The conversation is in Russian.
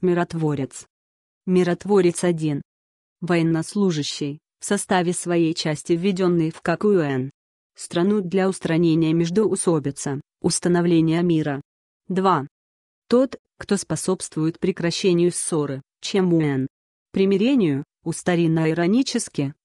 Миротворец. Миротворец-1. Военнослужащий, в составе своей части введенный в ККУН. Страну для устранения междуусобица, установления мира. 2. Тот, кто способствует прекращению ссоры, чем УН. Примирению, устаринно-иронически,